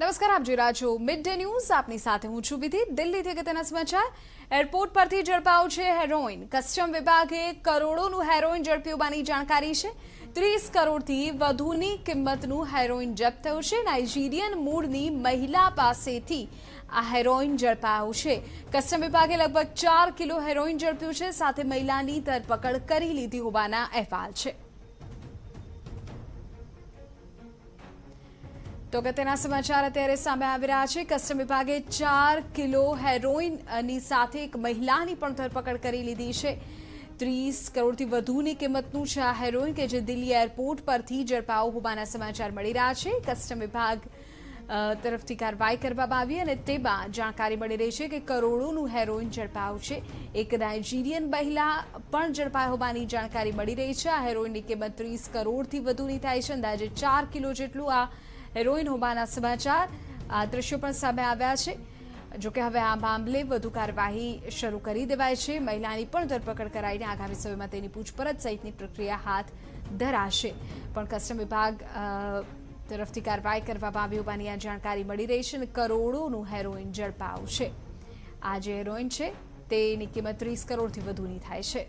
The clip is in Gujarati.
નમસ્કાર આપ જોઈ રહ્યા છો મિડ ડે ન્યૂઝ આપની સાથે હું છું વિધિ દિલ્હીથી અગત્યના સમાચાર એરપોર્ટ પરથી ઝડપાયું છે હેરોઇન કસ્ટમ વિભાગે કરોડોનું હેરોઇન ઝડપી હોવાની જાણકારી છે ત્રીસ કરોડથી વધુની કિંમતનું હેરોઇન જપ્ત થયું છે નાઇજીરિયન મૂળની મહિલા પાસેથી આ હેરોઇન ઝડપાયું છે કસ્ટમ વિભાગે લગભગ ચાર કિલો હેરોઇન ઝડપ્યું છે સાથે મહિલાની ધરપકડ કરી લીધી હોવાના અહેવાલ છે તો કે તેના સમાચાર અત્યારે સામે આવી રહ્યા છે કસ્ટમ વિભાગે ચાર કિલો હેરોઇનની સાથે એક મહિલાની પણ ધરપકડ કરી લીધી છે ત્રીસ કરોડથી વધુની કિંમતનું છે આ હેરોઇન કે જે દિલ્હી એરપોર્ટ પરથી ઝડપાઓ હોવાના સમાચાર મળી રહ્યા છે કસ્ટમ વિભાગ તરફથી કાર્યવાહી કરવામાં આવી અને તેમાં જાણકારી મળી રહી છે કે કરોડોનું હેરોઇન ઝડપાયું છે એક નાઇજીરિયન મહિલા પણ ઝડપાઈ હોવાની જાણકારી મળી રહી છે આ હેરોઇનની કિંમત ત્રીસ કરોડથી વધુની થાય છે અંદાજે ચાર કિલો જેટલું આ હેરોઇન હોવાના સમાચાર આ દ્રશ્યો પણ સામે આવ્યા છે જોકે હવે આ મામલે વધુ કાર્યવાહી શરૂ કરી દેવાય છે મહિલાની પણ ધરપકડ કરાઈને આગામી સમયમાં તેની પૂછપરછ સહિતની પ્રક્રિયા હાથ ધરાશે પણ કસ્ટમ વિભાગ તરફથી કાર્યવાહી કરવામાં આવી હોવાની આ જાણકારી મળી રહી છે અને કરોડોનું હેરોઇન ઝડપાવ છે આ જે હેરોઇન છે તેની કિંમત ત્રીસ કરોડથી વધુની થાય છે